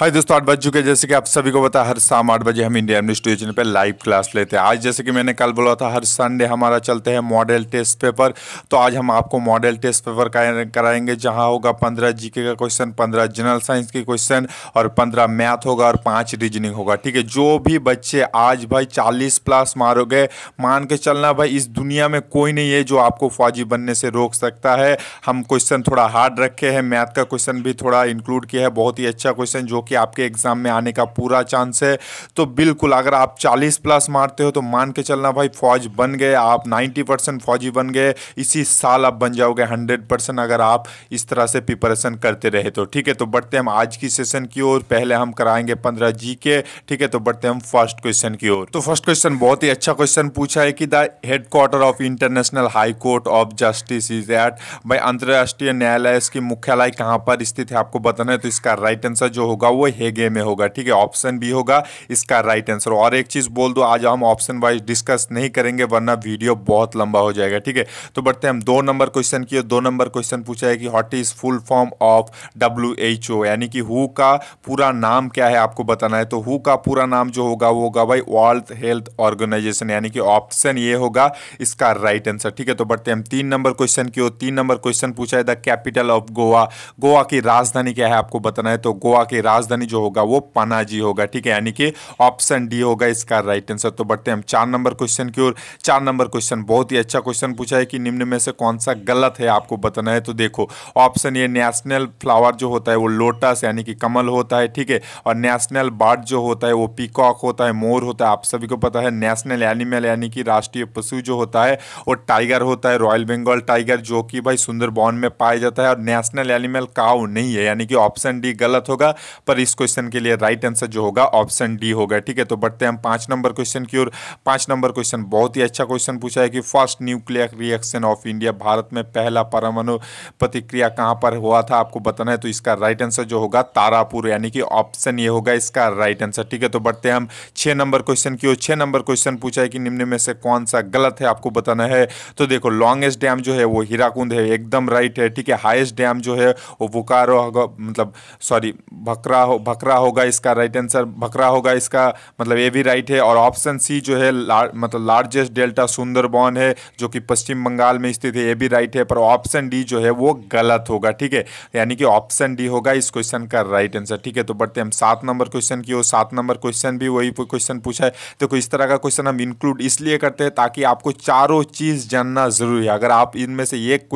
हाय दोस्तों आठ बज चुके हैं जैसे कि आप सभी को बताया हर शाम आठ बजे हम इंडिया न्यूज चैनल पर लाइव क्लास लेते हैं आज जैसे कि मैंने कल बोला था हर संडे हमारा चलते हैं मॉडल टेस्ट पेपर तो आज हम आपको मॉडल टेस्ट पेपर कराएंगे जहां होगा पंद्रह जीके का क्वेश्चन पंद्रह जनरल साइंस के क्वेश्चन और पंद्रह मैथ होगा और पाँच रीजनिंग होगा ठीक है जो भी बच्चे आज भाई चालीस प्लस मारोगे मान के चलना भाई इस दुनिया में कोई नहीं है जो आपको फौजी बनने से रोक सकता है हम क्वेश्चन थोड़ा हार्ड रखे हैं मैथ का क्वेश्चन भी थोड़ा इंक्लूड किया है बहुत ही अच्छा क्वेश्चन जो कि आपके एग्ज़ाम में आने का पूरा चांस है तो बिल्कुल अगर आप 40 प्लस मारते हो तो मान के चलना भाई फौज बन गए आप 90 परसेंट फौजी बन गए इसी साल आप बन जाओगे 100 परसेंट अगर आप इस तरह से प्रिपरेशन करते रहे तो ठीक है तो बढ़ते हम आज की सेशन की ओर पहले हम कराएंगे पंद्रह जी के ठीक है तो बढ़ते हम फर्स्ट क्वेश्चन की ओर तो फर्स्ट क्वेश्चन बहुत ही अच्छा क्वेश्चन पूछा है कि the headquarter of international high court of justice is at भाई अंतर्राष्ट्रीय न्यायालय इसकी मुख्यालय कहां पर स्थित है आपको बताना है तो इसका राइट आंसर जो होगा वो हेगे में होगा ठीक है ऑप्शन बी होगा इसका राइट आंसर और एक चीज़ बोल दो आज हम ऑप्शन वाइज डिस्कस नहीं करेंगे वरना वीडियो बहुत लंबा हो जाएगा ठीक है तो बढ़ते हम दो नंबर क्वेश्चन की दो नंबर क्वेश्चन पूछा है कि what is full form of W H O यानी कि हु का पूरा नाम क्या है आपको बताना है तो हु का पूरा नाम जो होगा वो होगा भाई वर्ल्ड हेल्थ ऑर्गेनाइजेशन यानी कि ऑप्शन ये होगा इसका राइट आंसर ठीक है तो बढ़ते हम तीन नंबर क्वेश्चन की ओर तीन नंबर क्वेश्चन पूछा है the capital of Goa Goa की राजधानी क्या है आपको बताना है तो गोवा की राजधानी राजधानी जो होगा वो पनाजी होगा ठीक है यानी कि ऑप्शन डी होगा इसका राइट आंसर तो बढ़ते हैं हम चार नंबर क्वेश्चन की ओर चार नंबर क्वेश्चन बहुत ही अच्छा क्वेश्चन पूछा है कि निम्न में से कौन सा गलत है आपको बताना है तो देखो ऑप्शन ये नेशनल फ्लावर जो होता है वो लोटस यानी कि कमल होता है ठीक है और नेशनल बर्ड जो होता है वो पीकॉक होता है मोर होता है आप सभी को पता है नेशनल एनिमल यानी कि राष्ट्रीय पशु जो होता है वो टाइगर होता है रॉयल बंगाल टाइगर जो कि भाई सुंदरबन में पाया जाता है और नेशनल एनिमल काउ नहीं है यानी कि ऑप्शन डी गलत होगा पर और इस क्वेश्चन के लिए राइट आंसर जो होगा ऑप्शन डी होगा ठीक है तो बढ़ते हैं हम पाँच नंबर क्वेश्चन की ओर पांच नंबर क्वेश्चन बहुत ही अच्छा क्वेश्चन पूछा है कि first nuclear reaction of India भारत में पहला परमाणु प्रतिक्रिया कहां पर हुआ था आपको बताना है तो इसका राइट आंसर जो होगा तारापुर यानी कि ऑप्शन ये होगा इसका राइट आंसर ठीक है तो बढ़ते हैं हम छह नंबर क्वेश्चन की ओर छह नंबर क्वेश्चन पूछा है कि निम्न में से कौन सा गलत है आपको बताना है तो देखो लॉन्गेस्ट डैम जो है वो हीराकुंद है एकदम राइट है ठीक है हाइस्ट डैम जो है वो बोकारो मतलब सॉरी भकरा भकरा हो भकरा होगा इसका राइट आंसर भकरा होगा इसका मतलब ये भी राइट है और ऑप्शन सी जो है ला, मतलब लार्जेस्ट डेल्टा सुंदरबन है जो कि पश्चिम बंगाल में स्थित है ये भी राइट है पर ऑप्शन डी जो है वो गलत होगा ठीक है यानी कि ऑप्शन डी होगा इस क्वेश्चन का राइट आंसर ठीक है तो बढ़ते हम सात नंबर क्वेश्चन की ओर सात नंबर क्वेश्चन भी वही क्वेश्चन पूछा है देखो तो इस तरह का क्वेश्चन हम इंक्लूड इसलिए करते हैं ताकि आपको चारों चीज़ जानना जरूरी है अगर आप इनमें से एक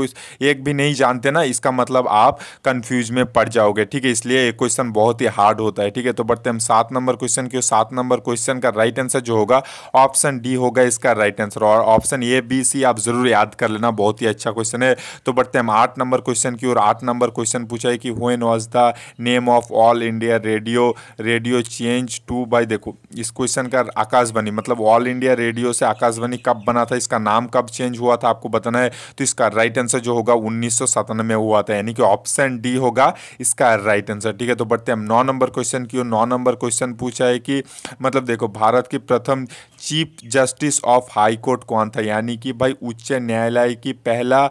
एक भी नहीं जानते ना इसका मतलब आप कन्फ्यूज में पड़ जाओगे ठीक है इसलिए क्वेश्चन बहुत बहुत ही हार्ड होता है ठीक है तो बढ़ते हम सात नंबर क्वेश्चन की सात नंबर क्वेश्चन का राइट आंसर जो होगा ऑप्शन डी होगा इसका राइट आंसर और ऑप्शन ए बी सी आप जरूर याद कर लेना बहुत ही अच्छा क्वेश्चन है तो बढ़ते हम आठ नंबर क्वेश्चन की और आठ नंबर क्वेश्चन पूछा है कि when was the name of all India radio radio change to by देखो इस क्वेश्चन का आकाशवाणी मतलब ऑल इंडिया रेडियो से आकाशवाणी कब बना था इसका नाम कब चेंज हुआ था आपको बताना है तो इसका राइट आंसर जो होगा उन्नीस में हुआ था यानी कि ऑप्शन डी होगा इसका राइट आंसर ठीक है तो बढ़ते हम नौ नंबर क्वेश्चन क्यों नौ नंबर क्वेश्चन पूछा है कि मतलब देखो भारत की प्रथम chief justice of high court कौन था यानी कि भाई उच्च न्यायालय की पहला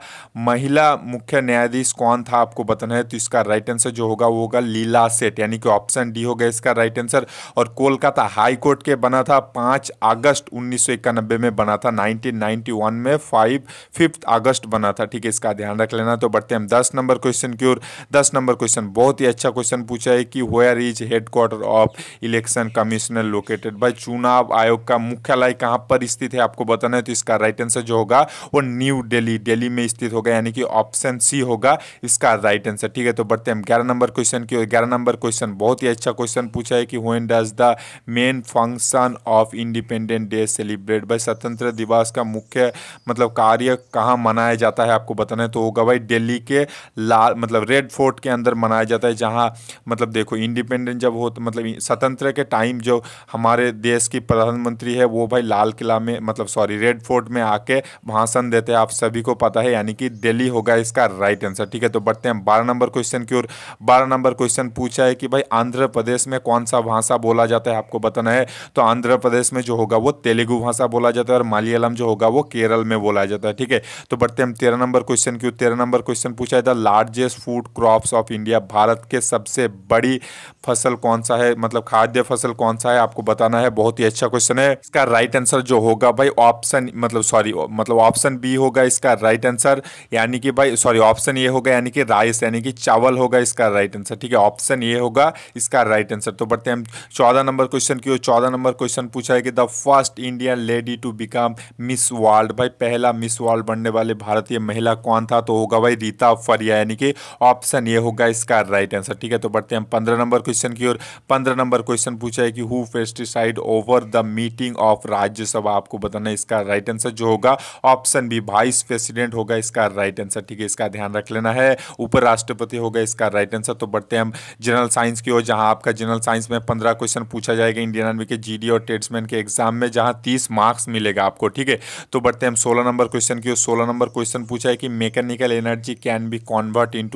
महिला मुख्य न्यायाधीश कौन था आपको बताना है तो इसका राइट आंसर जो होगा वो होगा लीला सेठ यानी कि ऑप्शन डी होगा इसका राइट आंसर और कोलकाता हाई कोर्ट के बना था पाँच अगस्त उन्नीस में बना था 1991 में फाइव फिफ्थ अगस्त बना था ठीक है इसका ध्यान रख लेना तो बढ़ते हम दस नंबर क्वेश्चन की ओर दस नंबर क्वेश्चन बहुत ही अच्छा क्वेश्चन पूछा है कि कि where is headquarter of election commissioner located भाई चुनाव आयोग का मुख्यालय कहाँ पर स्थित है आपको बताना है तो इसका राइट आंसर जो होगा वो न्यू दिल्ली दिल्ली में स्थित होगा यानी कि ऑप्शन सी होगा इसका राइट आंसर ठीक है तो बढ़ते हम ग्यारह नंबर क्वेश्चन की ग्यारह नंबर क्वेश्चन बहुत ही अच्छा क्वेश्चन पूछा है कि when does the main function of independent day celebrate भाई स्वतंत्र दिवस का मुख्य मतलब कार्य कहाँ मनाया जाता है आपको बताना है तो होगा भाई दिल्ली के लाल मतलब रेड फोर्ट के अंदर मनाया जाता है जहाँ मतलब देखो देखो इंडिपेंडेंट जब हो तो मतलब स्वतंत्र के टाइम जो हमारे देश की प्रधानमंत्री है वो भाई लाल किला में मतलब सॉरी रेड फोर्ट में आके भाषण देते हैं आप सभी को पता है यानी कि दिल्ली होगा इसका राइट आंसर ठीक है तो बढ़ते हैं बारह नंबर क्वेश्चन की ओर बारह नंबर क्वेश्चन पूछा है कि भाई आंध्र प्रदेश में कौन सा भाषा बोला जाता है आपको बताना है तो आंध्र प्रदेश में जो होगा वो तेलुगु भाषा बोला जाता है और मालयालम जो होगा वो केरल में बोला जाता है ठीक है तो बढ़ते हैं तेरह नंबर क्वेश्चन की ओर तेरह नंबर क्वेश्चन पूछा है the largest food crops of India Bharat के सबसे बड़ी फसल कौन सा है मतलब खाद्य फसल कौन सा है आपको बताना है बहुत ही अच्छा क्वेश्चन है इसका राइट आंसर जो होगा भाई ऑप्शन मतलब सॉरी मतलब ऑप्शन बी होगा इसका राइट आंसर यानी कि भाई सॉरी ऑप्शन ये होगा यानी कि राइस यानी कि चावल होगा इसका राइट आंसर ठीक है ऑप्शन ये होगा इसका राइट आंसर तो बढ़ते हैं चौदह नंबर क्वेश्चन की चौदह नंबर क्वेश्चन पूछा है कि the first Indian lady to become miss world भाई पहला मिस वर्ल्ड बनने वाले भारतीय महिला कौन था तो होगा भाई रीता फरिया यानी कि ऑप्शन ये होगा इसका राइट आंसर ठीक है तो बढ़ते हैं पंद्रह नंबर क्वेश्चन की ओर पंद्रह नंबर क्वेश्चन पूछा है कि who फेस्टिसाइड over the meeting of Rajya Sabha आपको बताना है इसका राइट आंसर जो होगा ऑप्शन बी वाइस प्रेसिडेंट होगा इसका राइट आंसर ठीक है इसका ध्यान रख लेना है उपराष्ट्रपति होगा इसका राइट आंसर तो बढ़ते हैं हम जनरल साइंस की ओर जहां आपका जनरल साइंस में पंद्रह क्वेश्चन पूछा जाएगा इंडियन आर्मी के जी और ट्रेड्समैन के एग्जाम में जहां तीस मार्क्स मिलेगा आपको ठीक है तो बढ़ते हैं हम सोलह नंबर क्वेश्चन की ओर सोलह नंबर क्वेश्चन पूछा है कि mechanical energy can be convert in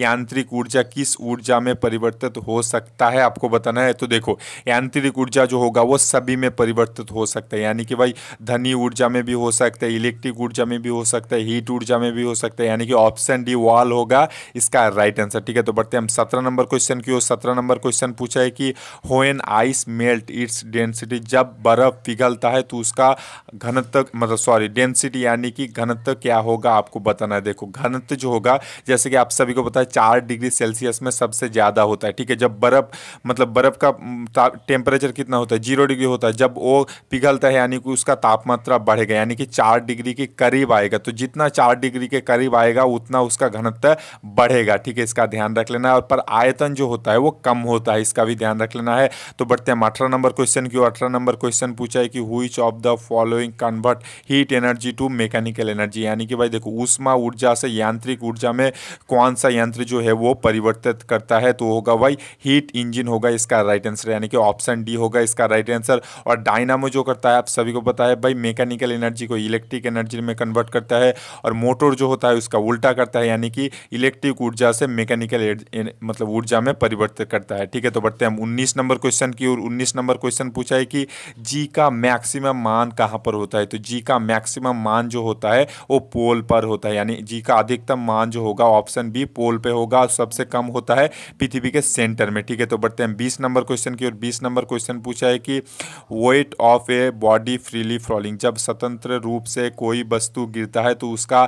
यांत्रिक ऊर्जा किस ऊर्जा में परिवर्तित परिवर्तित हो सकता है आपको बताना है तो देखो यांत्रिक ऊर्जा जो होगा वो सभी में परिवर्तित हो सकता है यानी कि भाई धनी ऊर्जा में भी हो सकता है इलेक्ट्रिक ऊर्जा में भी हो सकता है हीट ऊर्जा में भी हो सकता है यानी कि ऑप्शन डी वॉल होगा इसका राइट आंसर ठीक है तो बढ़ते हम सत्रह नंबर क्वेश्चन की ओर सत्रह नंबर क्वेश्चन पूछा है कि when ice melt its density जब बर्फ पिघलता है तो उसका घनत्व मतलब सॉरी डेंसिटी यानी कि घनत्व क्या होगा आपको बताना है देखो घनत्व जो होगा जैसे कि आप सभी को पता है चार डिग्री सेल्सियस में सबसे ज़्यादा होता है ठीक है जब बर्फ़ मतलब बर्फ़ का टेम्परेचर कितना होता है जीरो डिग्री होता है जब वो पिघलता है यानी कि उसका तापमात्रा बढ़ेगा यानी कि चार डिग्री के करीब आएगा तो जितना चार डिग्री के करीब आएगा उतना उसका घनत्व बढ़ेगा ठीक है इसका ध्यान रख लेना है और पर आयतन जो होता है वो कम होता है इसका भी ध्यान रख लेना है तो बढ़ते हैं अठारह नंबर क्वेश्चन की अठारह नंबर क्वेश्चन पूछा है कि which of the following convert heat energy to mechanical energy यानी कि भाई देखो ऊष्मा ऊर्जा से यांत्रिक ऊर्जा में कौन सा यंत्र जो है वो परिवर्तित करता है तो होगा भाई हीट इंजन होगा इसका राइट आंसर यानी कि ऑप्शन डी होगा इसका राइट आंसर और डायनामो जो करता है आप सभी को पता है भाई मैकेनिकल एनर्जी को इलेक्ट्रिक एनर्जी में कन्वर्ट करता है और मोटर जो होता है उसका उल्टा करता है यानी कि इलेक्ट्रिक ऊर्जा से मैकेनिकल मतलब ऊर्जा में परिवर्तित करता है ठीक है तो बढ़ते हैं हम उन्नीस नंबर क्वेश्चन की और उन्नीस नंबर क्वेश्चन पूछा है कि जी का मैक्सिमम मान कहाँ पर होता है तो जी का मैक्सिमम मान जो होता है वो पोल पर होता है यानी जी का अधिकतम मान जो होगा ऑप्शन बी पोल पर होगा सबसे कम होता है पृथ्वी के सेंटर में ठीक है तो बढ़ते हैं बीस नंबर क्वेश्चन की और बीस नंबर क्वेश्चन पूछा है कि weight of a body freely falling जब स्वतंत्र रूप से कोई वस्तु गिरता है तो उसका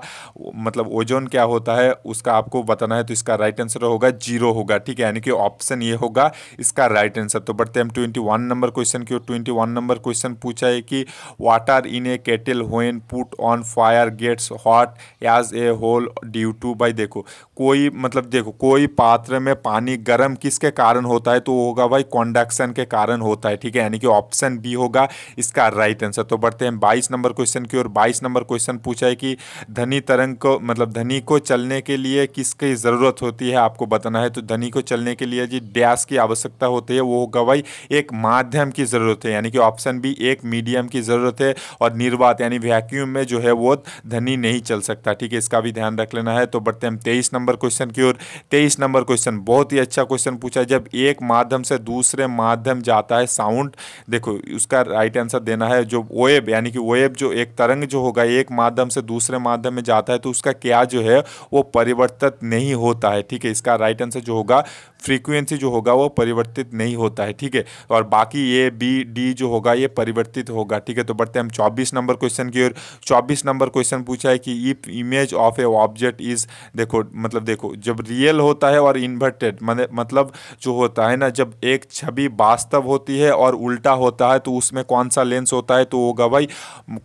मतलब ओजोन क्या होता है उसका आपको बताना है तो इसका राइट आंसर होगा जीरो होगा ठीक है यानी कि ऑप्शन ये होगा इसका राइट आंसर तो बढ़ते हैं ट्वेंटी वन नंबर क्वेश्चन की और ट्वेंटी वन नंबर क्वेश्चन पूछा है कि water in a kettle when put on fire gets hot as a whole due to by देखो कोई मतलब देखो कोई पात्र में पानी गर्म परिणाम किसके कारण होता है तो होगा भाई कॉन्डक्शन के कारण होता है ठीक है यानी कि ऑप्शन बी होगा इसका राइट आंसर तो बढ़ते हैं बाईस नंबर क्वेश्चन की ओर बाईस नंबर क्वेश्चन पूछा है कि धनी तरंग को मतलब धनी को चलने के लिए किसकी ज़रूरत होती है आपको बताना है तो धनी को चलने के लिए जी डैस की आवश्यकता होती है वो होगा भाई एक माध्यम की ज़रूरत है यानी कि ऑप्शन बी एक मीडियम की ज़रूरत है और निर्वात यानी वैक्यूम में जो है वो धनी नहीं चल सकता ठीक है इसका भी ध्यान रख लेना है तो बढ़ते हैं तेईस नंबर क्वेश्चन की ओर तेईस नंबर क्वेश्चन बहुत ही अच्छा क्वेश्चन क्वेश्चन पूछा है जब एक माध्यम से दूसरे माध्यम जाता है साउंड देखो उसका राइट आंसर देना है जो वेब यानी कि वेब जो एक तरंग जो होगा एक माध्यम से दूसरे माध्यम में जाता है तो उसका क्या जो है वो परिवर्तित नहीं होता है ठीक है इसका राइट आंसर जो होगा फ्रीक्वेंसी जो होगा वो परिवर्तित नहीं होता है ठीक है और बाकी ए बी डी जो होगा ये परिवर्तित होगा ठीक है तो बढ़ते हम चौबीस नंबर क्वेश्चन की ओर चौबीस नंबर क्वेश्चन पूछा है कि if image of a object is देखो मतलब देखो जब रियल होता है और इन्वर्टेड मतलब जो होता है ना जब एक छवि वास्तव होती है और उल्टा होता है तो उसमें कौन सा लेंस होता है तो होगा भाई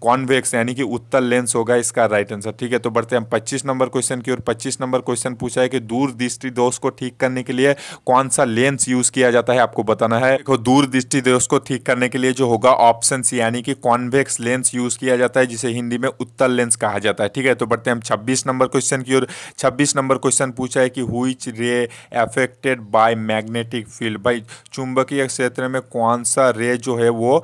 कॉन्वेक्स यानी कि उत्तर लेंस होगा इसका राइट आंसर ठीक है तो बढ़ते हम पच्चीस नंबर क्वेश्चन की ओर पच्चीस नंबर क्वेश्चन पूछा है कि दूर दृष्टि दोष को ठीक करने के लिए कौन सा लेंस यूज किया जाता है आपको बताना है देखो दूर दृष्टि दोष को ठीक करने के लिए जो होगा ऑप्शन यानी कि कॉन्वेक्स लेंस यूज किया जाता है जिसे हिंदी में उत्तर लेंस कहा जाता है ठीक है तो बढ़ते हैं हम छब्बीस नंबर क्वेश्चन की ओर छब्बीस नंबर क्वेश्चन पूछा है कि हुईच रे एफेक्टेड बाय मैग्नेटिक फील्ड भाई चुंबकीय क्षेत्र में कौन सा रे जो है वो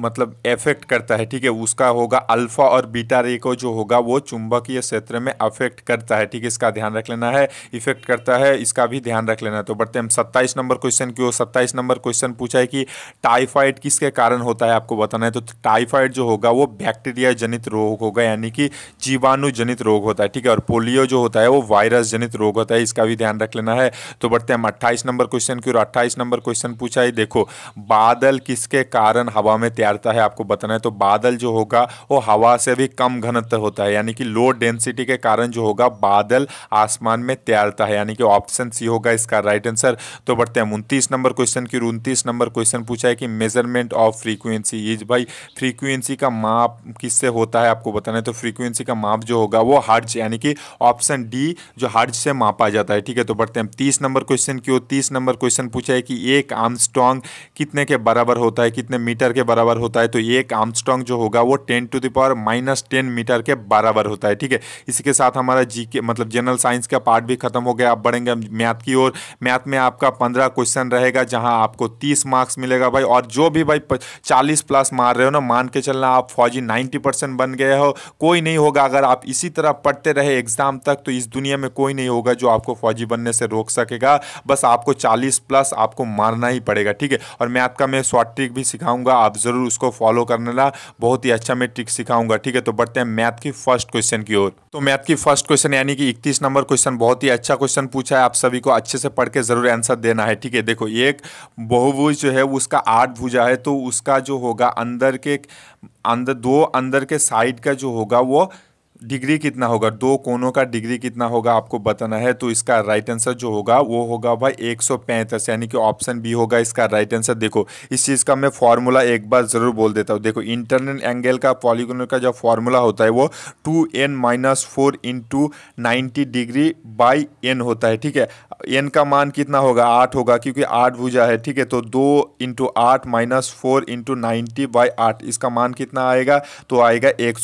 मतलब अफेक्ट करता है ठीक है उसका होगा अल्फा और बीटा रे को जो होगा वो चुंबकीय क्षेत्र में अफेक्ट करता है ठीक है इसका ध्यान रख लेना है इफेक्ट करता है इसका भी ध्यान रख लेना है तो बढ़ते हम सत्ताईस नंबर क्वेश्चन की ओर सत्ताईस नंबर क्वेश्चन पूछा है कि टाइफाइड किसके कारण होता है आपको बताना है तो टाइफाइड जो होगा वो बैक्टीरिया जनित रोग होगा यानी कि जीवाणु जनित रोग होता है ठीक है और पोलियो जो होता है वो वायरस जनित रोग होता है इसका भी ध्यान रख लेना है तो बढ़ते हम अट्ठाईस नंबर क्वेश्चन की ओर अट्ठाईस नंबर क्वेश्चन पूछा है देखो बादल किसके कारण हवा में प्यारता है आपको बताना है तो बादल जो होगा वो हवा से भी कम घनत्व होता है यानी कि लो डेंसिटी के कारण जो होगा बादल आसमान में तैरता है यानी कि ऑप्शन सी होगा इसका राइट आंसर तो बढ़ते हैं उनतीस नंबर क्वेश्चन की उनतीस नंबर क्वेश्चन पूछा है कि मेजरमेंट ऑफ फ्रीक्वेंसी इज भाई फ्रीक्वेंसी का माप किससे होता है आपको बताना है तो फ्रीक्वेंसी का माप जो होगा वो हर्ज यानी कि ऑप्शन डी जो हर्ज से मापा जाता है ठीक है तो बढ़ते हैं तीस नंबर क्वेश्चन की ओर तीस नंबर क्वेश्चन पूछा है कि एक आर्म कितने के बराबर होता है कितने मीटर के बराबर बराबर होता है तो ये एक आमस्ट्रॉन्ग जो होगा वो ten to power minus ten metre के बराबर होता है ठीक है इसी के साथ हमारा जी के मतलब जनरल साइंस का पार्ट भी खत्म हो गया आप बढ़ेंगे मैथ की ओर मैथ में आपका पंद्रह क्वेश्चन रहेगा जहाँ आपको तीस मार्क्स मिलेगा भाई और जो भी भाई चालीस प्लस मार रहे हो ना मान के चलना आप फौजी नाइन्टी परसेंट बन गए हो कोई नहीं होगा अगर आप इसी तरह पढ़ते रहे एग्जाम तक तो इस दुनिया में कोई नहीं होगा जो आपको फौजी बनने से रोक सकेगा बस आपको चालीस प्लस आपको मारना ही पड़ेगा ठीक है और मैथ का मैं शॉर्ट ट्रिक भी सिखाऊंगा आप जरूर जरूर उसको फॉलो करने ला बहुत ही अच्छा मैं ट्रिक सिखाऊंगा ठीक है तो बढ़ते हैं मैथ की फर्स्ट क्वेश्चन की ओर तो मैथ की फर्स्ट क्वेश्चन यानी कि इकतीस नंबर क्वेश्चन बहुत ही अच्छा क्वेश्चन पूछा है आप सभी को अच्छे से पढ़ के जरूर आंसर देना है ठीक है देखो एक बहुभुज जो है उसका आठ भुजा है तो उसका जो होगा अंदर के अंदर दो अंदर के साइड का जो होगा वो डिग्री कितना होगा दो कोनों का डिग्री कितना होगा आपको बताना है तो इसका राइट आंसर जो होगा वो होगा भाई एक यानी कि ऑप्शन बी होगा इसका राइट आंसर देखो इस चीज़ का मैं फॉर्मूला एक बार ज़रूर बोल देता हूँ देखो इंटरनल एंगल का पॉलीगोनल का जो फॉर्मूला होता है वो two N minus four into ninety degree by N होता है ठीक है एन का मान कितना होगा आठ होगा क्योंकि आठ भुजा है ठीक है तो दो इंटू आठ minus four into ninety by आठ इसका मान कितना आएगा तो आएगा एक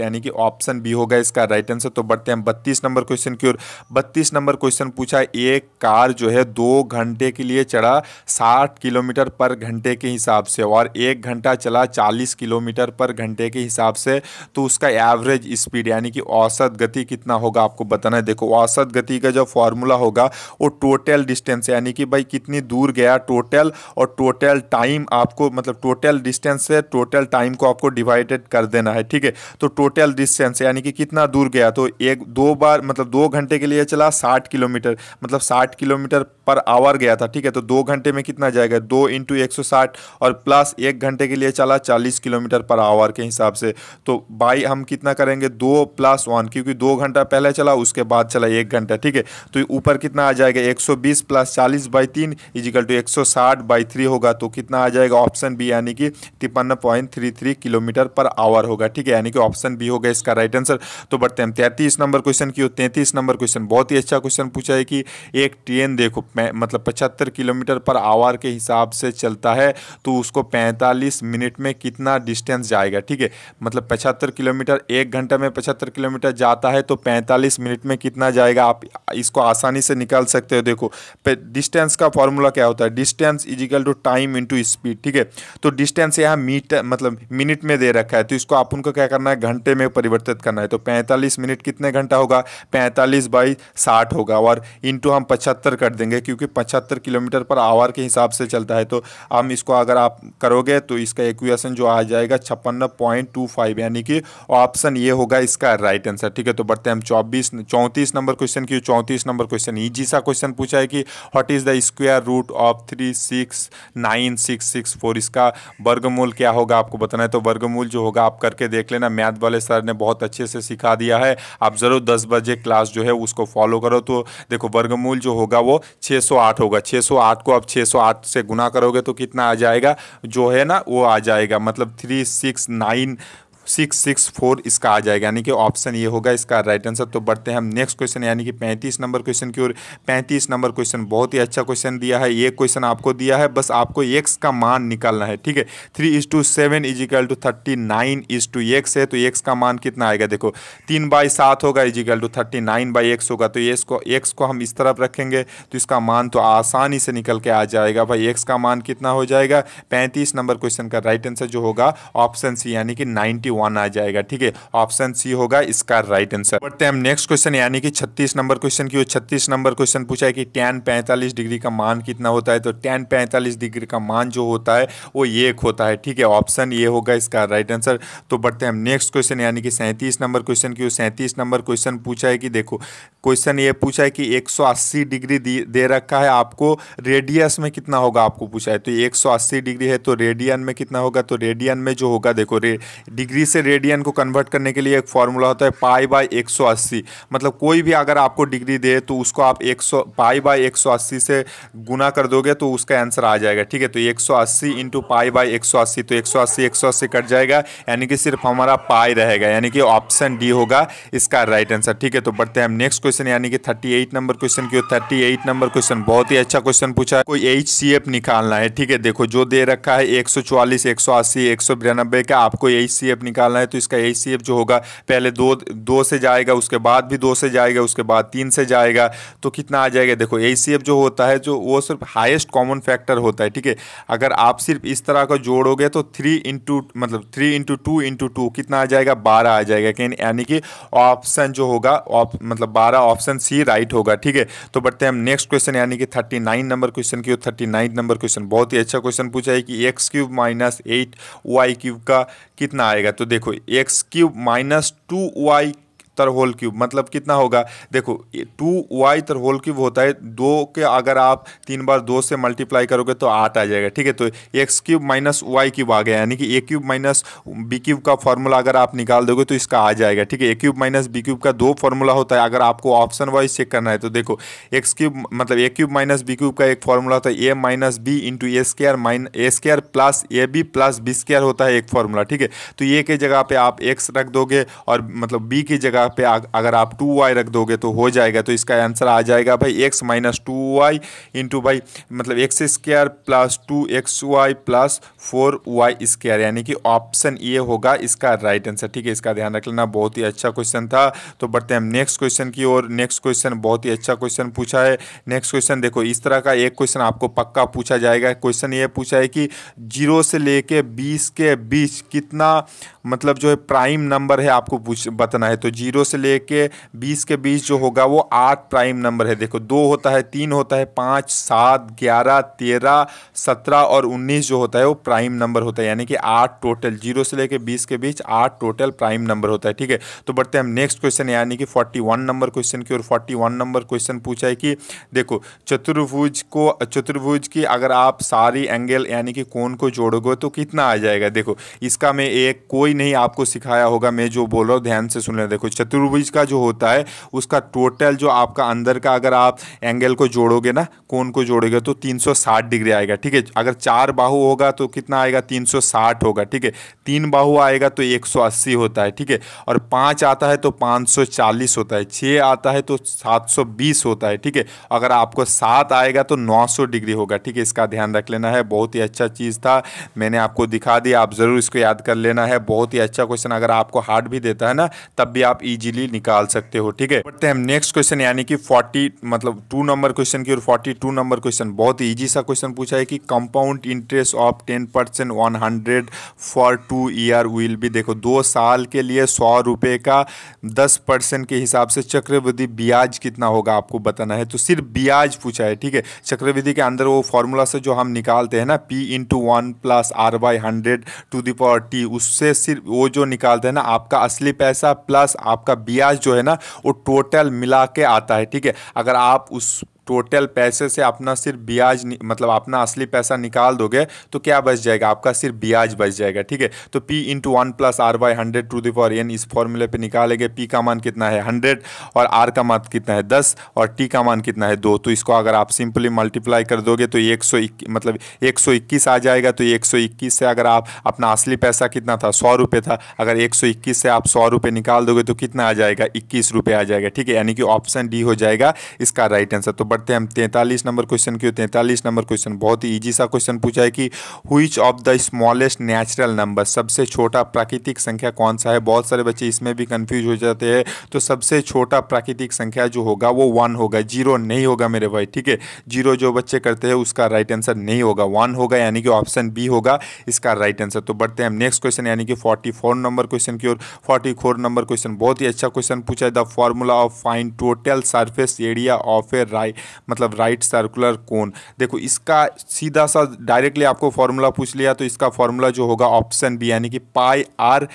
यानी कि ऑप्शन बी होगा इसका राइट आंसर तो बढ़ते हैं बत्तीस नंबर क्वेश्चन की ओर बत्तीस नंबर क्वेश्चन पूछा एक कार जो है दो घंटे के लिए चढ़ा साठ किलोमीटर पर घंटे के हिसाब से और एक घंटा चला चालीस किलोमीटर पर घंटे के हिसाब से तो उसका एवरेज स्पीड यानी कि औसत गति कितना होगा आपको बताना है देखो औसत गति का जो फॉर्मूला होगा वो टोटल डिस्टेंस यानी कि भाई कितनी दूर गया टोटल और टोटल टाइम आपको मतलब टोटल डिस्टेंस से टोटल टाइम को आपको डिवाइडेड कर देना है ठीक है तो टोटल डिस्टेंस यानी यानी कि कितना दूर गया तो एक दो बार मतलब दो घंटे के लिए चला साठ किलोमीटर मतलब साठ किलोमीटर पर आवर गया था ठीक है तो दो घंटे में कितना जाएगा दो इंटू एक सौ साठ और प्लस एक घंटे के लिए चला चालीस किलोमीटर पर आवर के हिसाब से तो बाई हम कितना करेंगे दो प्लस वन क्योंकि दो घंटा पहले चला उसके बाद चला एक घंटा ठीक है तो ऊपर कितना आ जाएगा एक सौ बीस प्लस चालीस बाई तीन इजिकल टू एक सौ साठ बाई थ्री होगा तो कितना आ जाएगा ऑप्शन बी यानी कि तिपन्न point three three kilometre per hour होगा ठीक है यानी कि ऑप्शन बी होगा इसका राइट आंसर आंसर तो बढ़ते हैं तैंतीस नंबर क्वेश्चन की ओर तैंतीस नंबर क्वेश्चन बहुत ही अच्छा क्वेश्चन पूछा है कि एक ट्रेन देखो मतलब पचहत्तर किलोमीटर पर आवर के हिसाब से चलता है तो उसको पैंतालीस मिनट में कितना डिस्टेंस जाएगा ठीक है मतलब पचहत्तर किलोमीटर एक घंटे में पचहत्तर किलोमीटर जाता है तो पैंतालीस मिनट में कितना जाएगा आप इसको आसानी से निकाल सकते हो देखो डिस्टेंस का फॉर्मूला क्या होता है distance equal to time into speed ठीक है तो डिस्टेंस यहाँ मीटर मतलब मिनट में दे रखा है तो इसको आप उनको क्या करना है घंटे में परिवर्तित करना है तो पैंतालीस मिनट कितने घंटा होगा पैंतालीस बाई साठ होगा और इंटू हम पचहत्तर कर देंगे क्योंकि पचहत्तर किलोमीटर पर आवर के हिसाब से चलता है तो हम इसको अगर आप करोगे तो इसका इक्वेशन जो आ जाएगा छप्पन पॉइंट टू फाइव यानी कि ऑप्शन ये होगा इसका राइट आंसर ठीक है तो बढ़ते हैं हम चौबीस चौंतीस नंबर क्वेश्चन की चौंतीस नंबर क्वेश्चन ईजी सा क्वेश्चन पूछा है कि what is the square root of three six nine six six four इसका वर्गमूल क्या होगा आपको बताना है तो वर्गमूल जो होगा आप करके देख लेना मैथ वाले सर ने बहुत अच्छा अच्छे से सिखा दिया है आप ज़रूर दस बजे क्लास जो है उसको फॉलो करो तो देखो वर्गमूल जो होगा वो 608 होगा 608 को आप 608 से गुना करोगे तो कितना आ जाएगा जो है ना वो आ जाएगा मतलब three six nine six six four इसका आ जाएगा यानी कि ऑप्शन ये होगा इसका राइट आंसर तो बढ़ते हैं हम नेक्स्ट क्वेश्चन यानी कि पैंतीस नंबर क्वेश्चन की ओर पैंतीस नंबर क्वेश्चन बहुत ही अच्छा क्वेश्चन दिया है ये क्वेश्चन आपको दिया है बस आपको एक्स का मान निकालना है ठीक है three is to seven equal to thirty nine is to X है तो एक्स का मान कितना आएगा देखो तीन बाई सात होगा equal to thirty nine by X होगा तो एक्स को एक्स को हम इस तरफ रखेंगे तो इसका मान तो आसानी से निकल के आ जाएगा भाई एक्स का मान कितना हो जाएगा पैंतीस नंबर क्वेश्चन का राइट आंसर जो होगा ऑप्शन सी यानी कि नाइन्टी वन आ जाएगा ठीक है ऑप्शन सी होगा इसका राइट आंसर बढ़ते हैं हम नेक्स्ट क्वेश्चन यानी कि छत्तीस नंबर क्वेश्चन की छत्तीस नंबर क्वेश्चन पूछा है कि टेन पैंतालीस डिग्री का मान कितना होता है तो टेन पैंतालीस डिग्री का मान जो होता है वो एक होता है ठीक है ऑप्शन ये होगा इसका राइट आंसर तो बढ़ते हैं हम नेक्स्ट क्वेश्चन यानी कि सैंतीस नंबर क्वेश्चन की सैंतीस नंबर क्वेश्चन पूछा है कि देखो क्वेश्चन ये पूछा है कि 180 डिग्री दे रखा है आपको रेडियस में कितना होगा आपको पूछा है तो 180 डिग्री है तो रेडियन में कितना होगा तो रेडियन में जो होगा देखो डिग्री डिग्री से रेडियन को कन्वर्ट करने के लिए एक फॉर्मूला होता है पाई बाय 180 मतलब कोई भी अगर आपको डिग्री दे तो उसको आप 100 पाई बाय 180 से गुना कर दोगे तो उसका आंसर आ जाएगा ठीक है तो 180 सौ अस्सी इंटू पाई बाय एक तो एक सौ अस्सी एक सौ अस्सी कट जाएगा यानी कि सिर्फ हमारा पाई रहेगा यानी कि ऑप्शन डी होगा इसका राइट आंसर ठीक है तो बढ़ते हैं हम नेक्स्ट क्वेश्चन यानी कि थर्टी नंबर क्वेश्चन की थर्टी एट नंबर क्वेश्चन बहुत ही अच्छा क्वेश्चन पूछा है कोई एच निकालना है ठीक है देखो जो दे रखा है एक सौ चौवालीस एक सौ का आपको एच सी निकालना है तो इसका एच जो होगा पहले दो दो से जाएगा उसके बाद भी दो से जाएगा उसके बाद तीन से जाएगा तो कितना आ जाएगा देखो एच जो होता है जो वो सिर्फ हाइस्ट कॉमन फैक्टर होता है ठीक है अगर आप सिर्फ इस तरह का जोड़ोगे तो थ्री इंटू मतलब three into two into two कितना आ जाएगा बारह आ जाएगा यानी कि ऑप्शन जो होगा ऑप मतलब बारह ऑप्शन सी राइट होगा ठीक है तो बढ़ते हैं हम नेक्स्ट क्वेश्चन यानी कि थर्टी नाइन नंबर क्वेश्चन की थर्टी नाइन नंबर क्वेश्चन बहुत ही अच्छा क्वेश्चन पूछा है कि X cube minus eight Y cube का कितना आएगा तो तो देखो X cube minus two Y तर होल क्यूब मतलब कितना होगा देखो टू वाई तर होल क्यूब होता है दो के अगर आप तीन बार दो से मल्टीप्लाई करोगे तो आठ आ जाएगा ठीक है तो X cube minus Y cube आ गया यानी कि A cube minus B cube का फॉर्मूला अगर आप निकाल दोगे तो इसका आ जाएगा ठीक है A cube minus B cube का दो फॉर्मूला होता है अगर आपको ऑप्शन वाइज चेक करना है तो देखो एक्स क्यूब मतलब A cube minus B cube का एक फॉर्मूला होता है A minus B into A square minus A square plus A B plus B square होता है एक फॉर्मूला ठीक है तो ए के जगह पर आप एक्स रख दोगे और मतलब बी की जगह यहाँ पे अगर आप टू वाई रख दोगे तो हो जाएगा तो इसका आंसर आ जाएगा भाई X minus two Y into भाई मतलब X square plus two X Y plus four Y square यानी कि ऑप्शन ये होगा इसका राइट आंसर ठीक है इसका ध्यान रख लेना बहुत ही अच्छा क्वेश्चन था तो बढ़ते हैं हम नेक्स्ट क्वेश्चन की ओर नेक्स्ट क्वेश्चन बहुत ही अच्छा क्वेश्चन पूछा है नेक्स्ट क्वेश्चन देखो इस तरह का एक क्वेश्चन आपको पक्का पूछा जाएगा क्वेश्चन ये पूछा है कि जीरो से लेके बीस के बीच कितना मतलब जो है प्राइम नंबर है आपको पूछ बताना है तो जीरो जीरो से लेके बीस के बीच जो होगा वो आठ प्राइम नंबर है देखो दो होता है तीन होता है पाँच सात ग्यारह तेरह सत्रह और उन्नीस जो होता है वो प्राइम नंबर होता है यानी कि आठ टोटल जीरो से लेके बीस के बीच आठ टोटल प्राइम नंबर होता है ठीक है तो बढ़ते हैं हम नेक्स्ट क्वेश्चन यानी कि फोर्टी वन नंबर क्वेश्चन की और फोर्टी वन नंबर क्वेश्चन पूछा है कि देखो चतुर्भुज को चतुर्भुज की अगर आप सारी एंगल यानी कि कौन को जोड़ोगे तो कितना आ जाएगा देखो इसका मैं एक कोई नहीं आपको सिखाया होगा मैं जो बोल रहा हूँ ध्यान से सुन लेना देखो चतुर्भुज का जो होता है उसका टोटल जो आपका अंदर का अगर आप एंगल को जोड़ोगे ना कोन को जोड़ोगे तो 360 डिग्री आएगा ठीक है अगर चार बाहू होगा तो कितना आएगा 360 होगा ठीक है तीन बाहू आएगा तो 180 होता है ठीक है और पाँच आता है तो 540 होता है छः आता है तो 720 होता है ठीक है अगर आपको सात आएगा तो 900 डिग्री होगा ठीक है इसका ध्यान रख लेना है बहुत ही अच्छा चीज़ था मैंने आपको दिखा दिया आप ज़रूर इसको याद कर लेना है बहुत ही अच्छा क्वेश्चन अगर आपको हार्ड भी देता है ना तब भी आप इजीली निकाल सकते हो ठीक है बढ़ते हैं नेक्स्ट क्वेश्चन यानी कि 40 मतलब टू नंबर क्वेश्चन की और 42 नंबर क्वेश्चन बहुत ही ईजी सा क्वेश्चन पूछा है कि compound interest of 10 percent one hundred for two year will be देखो दो साल के लिए सौ रुपये का दस परसेंट के हिसाब से चक्रवृद्धि ब्याज कितना होगा आपको बताना है तो सिर्फ ब्याज पूछा है ठीक है चक्रवृद्धि के अंदर वो फॉर्मूला से जो हम निकालते हैं ना P into one plus R by hundred to the power T उससे सिर्फ वो जो निकालते हैं ना आपका असली पैसा प्लस आप आपका ब्याज जो है ना वो टोटल मिला के आता है ठीक है अगर आप उस टोटल पैसे से अपना सिर्फ ब्याज मतलब अपना असली पैसा निकाल दोगे तो क्या बच जाएगा आपका सिर्फ ब्याज बच जाएगा ठीक है तो P into one plus R by hundred to the power N इस फॉर्मूले पे निकालेंगे पी का मान कितना है हंड्रेड और आर का मान कितना है दस और टी का मान कितना है दो तो इसको अगर आप सिंपली मल्टीप्लाई कर दोगे तो एक सौ मतलब एक सौ इक्कीस आ जाएगा तो एक सौ इक्कीस से अगर आप अपना असली पैसा कितना था सौ रुपये था अगर एक सौ इक्कीस से आप सौ रुपये निकाल दोगे तो कितना आ जाएगा इक्कीस रुपये आ जाएगा ठीक है यानी कि ऑप्शन डी हो जाएगा इसका राइट आंसर तो पढ़ते हैं हम तैंतालीस नंबर क्वेश्चन की तैंतालीस नंबर क्वेश्चन बहुत ही ईजी सा क्वेश्चन पूछा है कि which of the smallest natural number सबसे छोटा प्राकृतिक संख्या कौन सा है बहुत सारे बच्चे इसमें भी कन्फ्यूज हो जाते हैं तो सबसे छोटा प्राकृतिक संख्या जो होगा वो वन होगा जीरो नहीं होगा मेरे भाई ठीक है जीरो जो बच्चे करते हैं उसका राइट आंसर नहीं होगा वन होगा यानी कि ऑप्शन बी होगा इसका राइट आंसर तो बढ़ते हैं हम नेक्स्ट क्वेश्चन यानी कि फोर्टी फोर नंबर क्वेश्चन की ओर फोर्टी फोर नंबर क्वेश्चन बहुत ही अच्छा क्वेश्चन पूछा है the formula of find total surface area of a right मतलब राइट सर्कुलर कोन देखो इसका सीधा सा डायरेक्टली आपको फॉर्मूला पूछ लिया तो इसका फॉर्मूला जो होगा ऑप्शन बी यानी कि pi R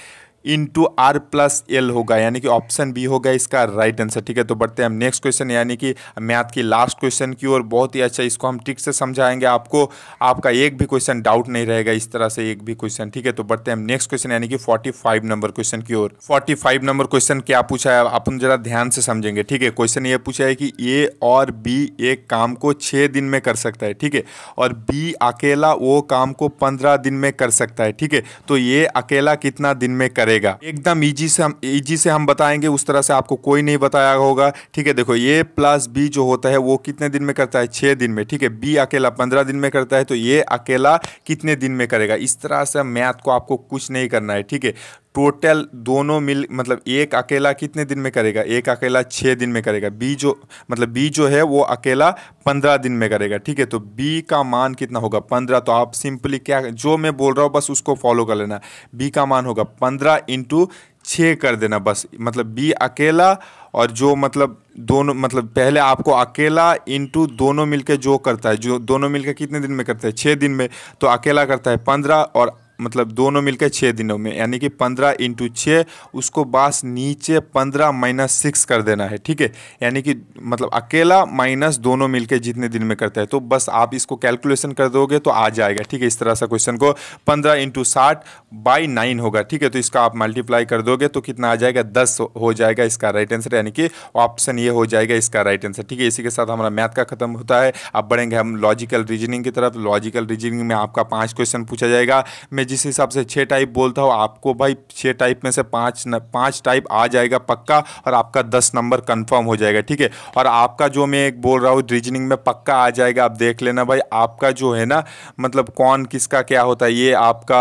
into R plus L होगा यानी कि ऑप्शन बी होगा इसका राइट आंसर ठीक है तो बढ़ते हैं हम नेक्स्ट क्वेश्चन यानी कि मैथ की लास्ट क्वेश्चन की ओर बहुत ही अच्छा इसको हम ठीक से समझाएंगे आपको आपका एक भी क्वेश्चन डाउट नहीं रहेगा इस तरह से एक भी क्वेश्चन ठीक है तो बढ़ते हैं हम नेक्स्ट क्वेश्चन यानी कि फोर्टी फाइव नंबर क्वेश्चन की ओर फोर्टी फाइव नंबर क्वेश्चन क्या पूछा है आप जरा ध्यान से समझेंगे ठीक है क्वेश्चन ये पूछा है कि ए और बी एक काम को छः दिन में कर सकता है ठीक है और बी अकेला वो काम को पंद्रह दिन में कर सकता है ठीक है तो ये अकेला कितना दिन में करे करेगा एकदम इजी से हम इजी से हम बताएंगे उस तरह से आपको कोई नहीं बताया होगा ठीक है देखो ये प्लस बी जो होता है वो कितने दिन में करता है छह दिन में ठीक है बी अकेला पंद्रह दिन में करता है तो ये अकेला कितने दिन में करेगा इस तरह से मैथ को आपको कुछ नहीं करना है ठीक है टोटल दोनों मिल मतलब एक अकेला कितने दिन में करेगा एक अकेला छः दिन में करेगा बी जो मतलब बी जो है वो अकेला पंद्रह दिन में करेगा ठीक है तो बी का मान कितना होगा पंद्रह तो आप सिंपली क्या जो मैं बोल रहा हूँ बस उसको फॉलो कर लेना बी का मान होगा पंद्रह इंटू छः कर देना बस मतलब बी अकेला और जो मतलब दोनों मतलब पहले आपको अकेला इंटू दोनों मिलके जो करता है जो दोनों मिलके कितने दिन में करते हैं छः दिन में तो अकेला करता है पंद्रह और मतलब दोनों मिलकर छः दिनों में यानी कि पंद्रह इंटू छः उसको बास नीचे पंद्रह माइनस सिक्स कर देना है ठीक है यानी कि मतलब अकेला माइनस दोनों मिलकर जितने दिन में करता है तो बस आप इसको कैलकुलेशन कर दोगे तो आ जाएगा ठीक है इस तरह से क्वेश्चन को पंद्रह इंटू साठ बाई नाइन होगा ठीक है तो इसका आप मल्टीप्लाई कर दोगे तो कितना आ जाएगा दस हो जाएगा इसका राइट आंसर यानी कि ऑप्शन ये हो जाएगा इसका राइट आंसर ठीक है इसी के साथ हमारा मैथ का खत्म होता है अब बढ़ेंगे हम लॉजिकल रीजनिंग की तरफ लॉजिकल रीजनिंग में आपका पाँच क्वेश्चन पूछा जाएगा मैं जिस हिसाब से छः टाइप बोलता हो आपको भाई छः टाइप में से पाँच पाँच टाइप आ जाएगा पक्का और आपका दस नंबर कन्फर्म हो जाएगा ठीक है और आपका जो मैं एक बोल रहा हूँ रीजनिंग में पक्का आ जाएगा आप देख लेना भाई आपका जो है ना मतलब कौन किसका क्या होता है ये आपका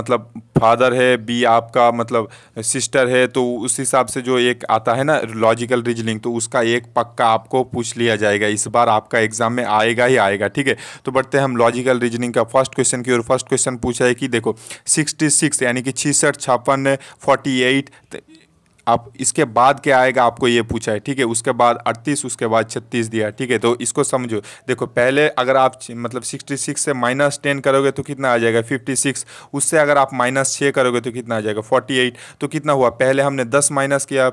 मतलब फादर है बी आपका मतलब सिस्टर है तो उस हिसाब से जो एक आता है ना लॉजिकल रीजनिंग तो उसका एक पक्का आपको पूछ लिया जाएगा इस बार आपका एग्जाम में आएगा ही आएगा ठीक है तो बढ़ते हम लॉजिकल रीजनिंग का फर्स्ट क्वेश्चन की ओर फर्स्ट क्वेश्चन पूछा है कि देखो आपको सिक्सटी सिक्स यानी कि छिसठ छप्पन फोर्टी एट आप इसके बाद क्या आएगा आपको ये पूछा है ठीक है उसके बाद अड़तीस उसके बाद छत्तीस दिया ठीक है तो इसको समझो देखो पहले अगर आप मतलब सिक्सटी सिक्स से माइनस टेन करोगे तो कितना आ जाएगा फिफ्टी सिक्स उससे अगर आप माइनस छः करोगे तो कितना आ जाएगा फोर्टी एट तो कितना हुआ पहले हमने दस माइनस किया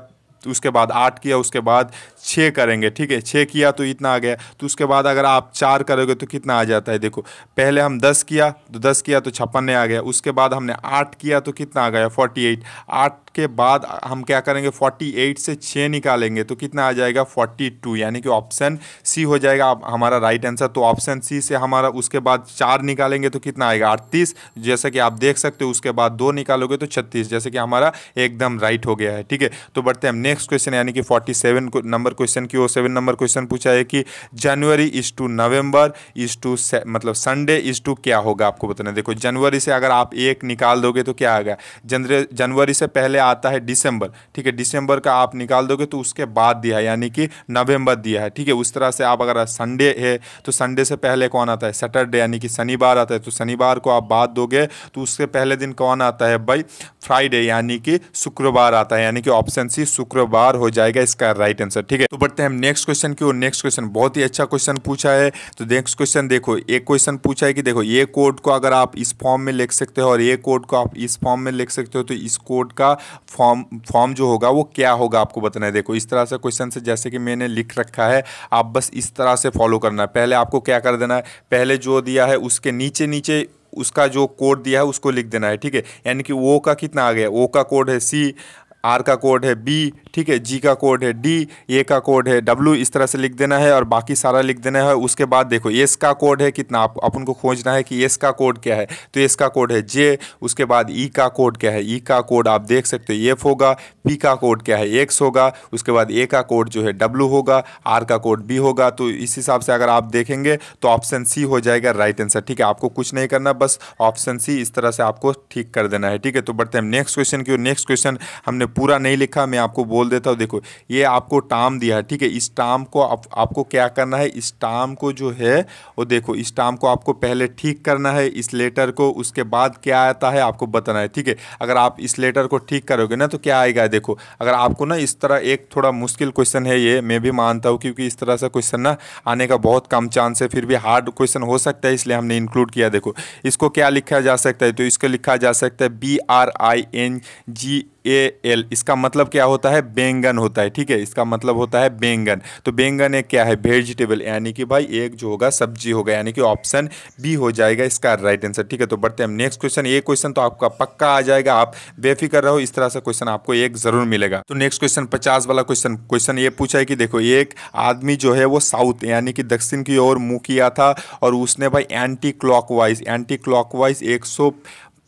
उसके बाद आठ किया उसके बाद छः करेंगे ठीक है छः किया तो इतना आ गया तो उसके बाद अगर आप चार करोगे तो कितना आ जाता है देखो पहले हम दस किया तो दस किया तो छप्पन आ गया उसके बाद हमने आठ किया तो कितना आ गया फोर्टी एट आठ के बाद हम क्या करेंगे फोर्टी एट से छः निकालेंगे तो कितना आ जाएगा फोर्टी टू यानी कि ऑप्शन सी हो जाएगा हमारा राइट आंसर तो ऑप्शन सी से हमारा उसके बाद चार निकालेंगे तो कितना आएगा अड़तीस जैसा कि आप देख सकते हो उसके बाद दो निकालोगे तो छत्तीस जैसे कि हमारा एकदम राइट हो गया है ठीक है तो बढ़ते हैं नेक्स्ट क्वेश्चन यानी कि को नंबर नंबर क्वेश्चन की ओर सेवन नंबर क्वेश्चन पूछा है कि January is to November is to मतलब संडे इज टू क्या होगा आपको बताना देखो जनवरी से अगर आप एक निकाल दोगे तो क्या आएगा जनवरी से पहले आता है दिसंबर ठीक है दिसंबर का आप निकाल दोगे तो उसके बाद दिया यानी कि नवंबर दिया है ठीक है उस तरह से आप अगर संडे है तो संडे से पहले कौन आता है सैटरडे यानी कि शनिवार आता है तो शनिवार को आप बात दोगे तो उसके पहले दिन कौन आता है भाई फ्राइडे यानी कि शुक्रवार आता है यानी कि ऑप्शन सी शुक्रवार हो जाएगा इसका राइट आंसर ठीक ठीक है तो बढ़ते हैं हम नेक्स्ट क्वेश्चन की ओर नेक्स्ट क्वेश्चन बहुत ही अच्छा क्वेश्चन पूछा है तो नेक्स्ट क्वेश्चन देखो एक क्वेश्चन पूछा है कि देखो ये कोड को अगर आप इस फॉर्म में लिख सकते हो और ये कोड को आप इस फॉर्म में लिख सकते हो तो इस कोड का फॉर्म फॉर्म जो होगा वो क्या होगा आपको बताना है देखो इस तरह से क्वेश्चन से जैसे कि मैंने लिख रखा है आप बस इस तरह से फॉलो करना है पहले आपको क्या कर देना है पहले जो दिया है उसके नीचे नीचे उसका जो कोड दिया है उसको लिख देना है ठीक है यानी कि ओ का कितना आ गया ओ का कोड है सी आर का कोड है बी ठीक है जी का कोड है डी ए का कोड है डब्ल्यू इस तरह से लिख देना है और बाकी सारा लिख देना है उसके बाद देखो एस का कोड है कितना आप अपन को खोजना है कि एस का कोड क्या है तो एस का कोड है जे उसके बाद ई e का कोड क्या है ई e का कोड आप देख सकते हो एफ होगा पी का कोड क्या है एक्स होगा उसके बाद ए का कोड जो है डब्ल्यू होगा आर का कोड बी होगा तो इस हिसाब से अगर आप देखेंगे तो ऑप्शन सी हो जाएगा राइट आंसर ठीक है आपको कुछ नहीं करना बस ऑप्शन सी इस तरह से आपको ठीक कर देना है ठीक है तो बढ़ते हैं नेक्स्ट क्वेश्चन की नेक्स्ट क्वेश्चन हमने पूरा नहीं लिखा मैं आपको बोल देता हूँ देखो ये आपको टाम दिया है ठीक है इस टाम को आप, आपको क्या करना है इस टाम को जो है वो देखो इस टाम को आपको पहले ठीक करना है इस लेटर को उसके बाद क्या आता है आपको बताना है ठीक है अगर आप इस लेटर को ठीक करोगे ना तो क्या आएगा देखो देखो अगर आपको ना इस तरह एक थोड़ा मुश्किल क्वेश्चन है ये मैं भी मानता हूँ क्योंकि इस तरह से क्वेश्चन ना आने का बहुत कम चांस है फिर भी हार्ड क्वेश्चन हो सकता है इसलिए हमने इंक्लूड किया देखो इसको क्या लिखा जा सकता है तो इसको लिखा जा सकता है B R I N G A L इसका मतलब क्या होता है बैंगन होता है ठीक है इसका मतलब होता है बैंगन तो बैंगन एक क्या है वेजिटेबल यानी कि भाई एक जो होगा सब्जी होगा यानी कि ऑप्शन बी हो जाएगा इसका राइट आंसर ठीक है तो बढ़ते हैं नेक्स्ट क्वेश्चन ये क्वेश्चन तो आपका पक्का आ जाएगा आप बेफिक्र रहो इस तरह से क्वेश्चन आपको एक जरूर मिलेगा तो नेक्स्ट क्वेश्चन पचास वाला क्वेश्चन क्वेश्चन ये पूछा है कि देखो एक आदमी जो है वो साउथ यानी कि दक्षिण की ओर मुंह किया था और उसने भाई anti clock anticlockwise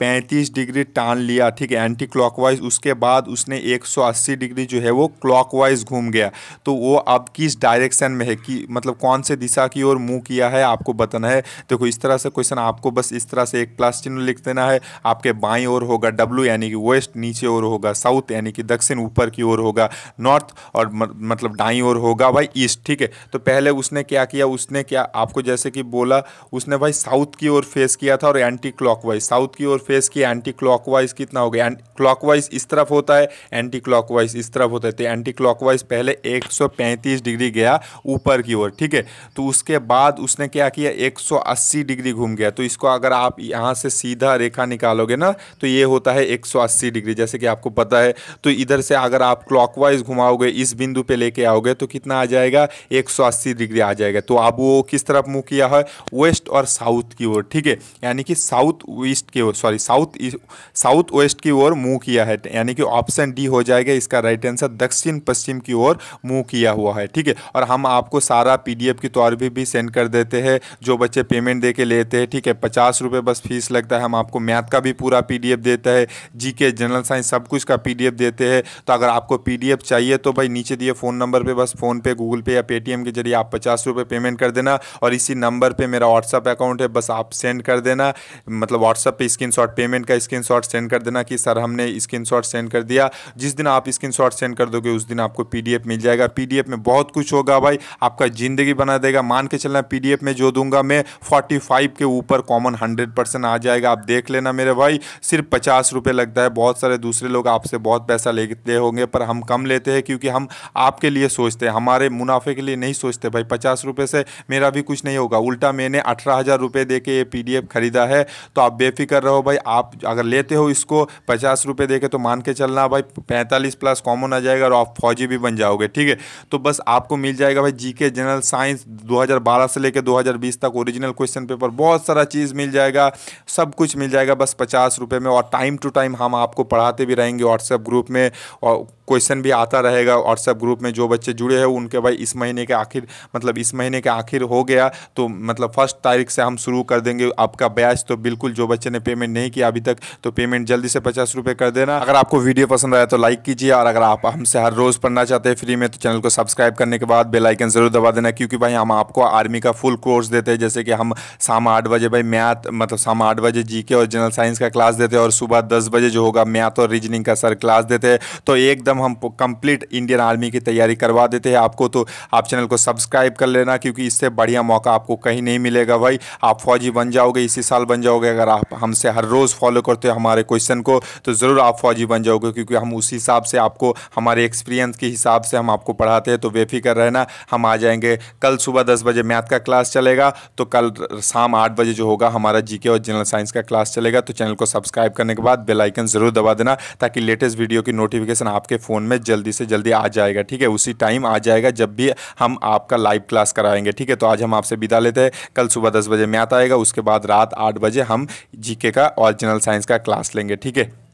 पैंतीस डिग्री टान लिया ठीक है एंटी क्लॉकवाइज उसके बाद उसने 180 डिग्री जो है वो क्लॉकवाइज घूम गया तो वो अब किस डायरेक्शन में है कि मतलब कौन से दिशा की ओर मुंह किया है आपको बताना है देखो इस तरह से क्वेश्चन आपको बस इस तरह से एक प्लस चिन्ह लिख देना है आपके बाई ओर होगा डब्लू यानी कि वेस्ट नीचे ओर होगा साउथ यानी कि दक्षिण ऊपर की ओर होगा नॉर्थ और मतलब डाई ओर होगा भाई ईस्ट ठीक है तो पहले उसने क्या किया उसने क्या आपको जैसे कि बोला उसने भाई साउथ की ओर फेस किया था और एंटी क्लॉक साउथ की ओर फेस की एंटी क्लॉकवाइज कितना हो गया क्लॉकवाइज इस तरफ होता है एंटी क्लॉकवाइज इस तरफ होता है तो एंटी क्लॉकवाइज पहले 135 डिग्री गया ऊपर की ओर ठीक है तो उसके बाद उसने क्या किया 180 डिग्री घूम गया तो इसको अगर आप यहाँ से सीधा रेखा निकालोगे ना तो ये होता है एक डिग्री जैसे कि आपको पता है तो इधर से अगर आप क्लॉकवाइज घुमाओगे इस बिंदु पर लेके आओगे तो कितना आ जाएगा एक डिग्री आ जाएगा तो अब वो किस तरफ मुँह किया है वेस्ट और साउथ की ओर ठीक है यानी कि साउथ ईस्ट की ओर सॉरी साउथ साउथ वेस्ट की ओर मुंह किया है यानी कि ऑप्शन डी हो जाएगा इसका राइट आंसर दक्षिण पश्चिम की ओर मुंह किया हुआ है ठीक है और हम आपको सारा पीडीएफ की तौर तो पर भी सेंड कर देते हैं जो बच्चे पेमेंट दे के लेते हैं ठीक है पचास रुपये बस फीस लगता है हम आपको मैथ का भी पूरा पी देता है जी जनरल साइंस सब कुछ का पी देते हैं तो अगर आपको पी चाहिए तो भाई नीचे दिए फ़ोन नंबर पर बस फ़ोनपे गूगल पे या पेटीएम के जरिए आप पचास रुपये पेमेंट कर देना और इसी नंबर पर मेरा व्हाट्सअप अकाउंट है बस आप सेंड कर देना मतलब व्हाट्सअप पर स्क्रीन पेमेंट का स्क्रीन सेंड कर देना कि सर हमने स्क्रीन सेंड कर दिया जिस दिन आप स्क्रीन सेंड कर दोगे उस दिन आपको पी मिल जाएगा पी में बहुत कुछ होगा भाई आपका ज़िंदगी बना देगा मान के चलना पी में जो दूंगा मैं फोर्टी के ऊपर कॉमन हंड्रेड आ जाएगा आप देख लेना मेरे भाई सिर्फ पचास रुपये लगता है बहुत सारे दूसरे लोग आपसे बहुत पैसा लेते होंगे पर हम कम लेते हैं क्योंकि हम आपके लिए सोचते हैं हमारे मुनाफे के लिए नहीं सोचते भाई पचास रुपये से मेरा भी कुछ नहीं होगा उल्टा मैंने अठारह हज़ार रुपये दे के ये पी खरीदा है तो आप बेफिक्र रहो भाई भाई आप अगर लेते हो इसको पचास रुपये दे के तो मान के चलना भाई पैंतालीस प्लस कॉमन आ जाएगा और आप फौजी भी बन जाओगे ठीक है तो बस आपको मिल जाएगा भाई जीके जनरल साइंस 2012 से लेकर 2020 तक ओरिजिनल क्वेश्चन पेपर बहुत सारा चीज़ मिल जाएगा सब कुछ मिल जाएगा बस पचास रुपये में और टाइम टू टाइम हम आपको पढ़ाते भी रहेंगे व्हाट्सएप ग्रुप में और क्वेश्चन भी आता रहेगा व्हाट्सएप ग्रुप में जो बच्चे जुड़े हैं उनके भाई इस महीने के आखिर मतलब इस महीने के आखिर हो गया तो मतलब फर्स्ट तारीख से हम शुरू कर देंगे आपका ब्याज तो बिल्कुल जो बच्चे ने पेमेंट नहीं किया अभी तक तो पेमेंट जल्दी से पचास रुपये कर देना अगर आपको वीडियो पसंद आया तो लाइक कीजिए और अगर आप हमसे हर रोज़ पढ़ना चाहते हैं फ्री में तो चैनल को सब्सक्राइब करने के बाद बेलाइकन ज़रूर दबा देना क्योंकि भाई हम आपको आर्मी का फुल कोर्स देते हैं जैसे कि हम शाम आठ बजे भाई मैथ मतलब शाम आठ बजे जी और जनरल साइंस का क्लास देते हैं और सुबह दस बजे जो होगा मैथ और रीजनिंग का सर क्लास देते हैं तो एकदम हम कंप्लीट इंडियन आर्मी की तैयारी करवा देते हैं आपको तो आप चैनल को सब्सक्राइब कर लेना क्योंकि इससे बढ़िया मौका आपको कहीं नहीं मिलेगा भाई आप फौजी बन जाओगे इसी साल बन जाओगे अगर आप हमसे हर रोज़ फॉलो करते हो हमारे क्वेश्चन को तो ज़रूर आप फौजी बन जाओगे क्योंकि हम उसी हिसाब से आपको हमारे एक्सपीरियंस के हिसाब से हम आपको पढ़ाते हैं तो बेफिक्र रहना हम आ जाएंगे कल सुबह दस बजे मैथ का क्लास चलेगा तो कल शाम आठ बजे जो होगा हमारा जीके और जनरल साइंस का क्लास चलेगा तो चैनल को सब्सक्राइब करने के बाद बेलाइकन ज़रूर दबा देना ताकि लेटेस्ट वीडियो की नोटिफिकेशन आपके फोन फ़ोन में जल्दी से जल्दी आ जाएगा ठीक है उसी टाइम आ जाएगा जब भी हम आपका लाइव क्लास कराएंगे ठीक है तो आज हम आपसे विदा लेते हैं कल सुबह दस बजे में आता आएगा उसके बाद रात आठ बजे हम जीके का ऑरिजिनल साइंस का क्लास लेंगे ठीक है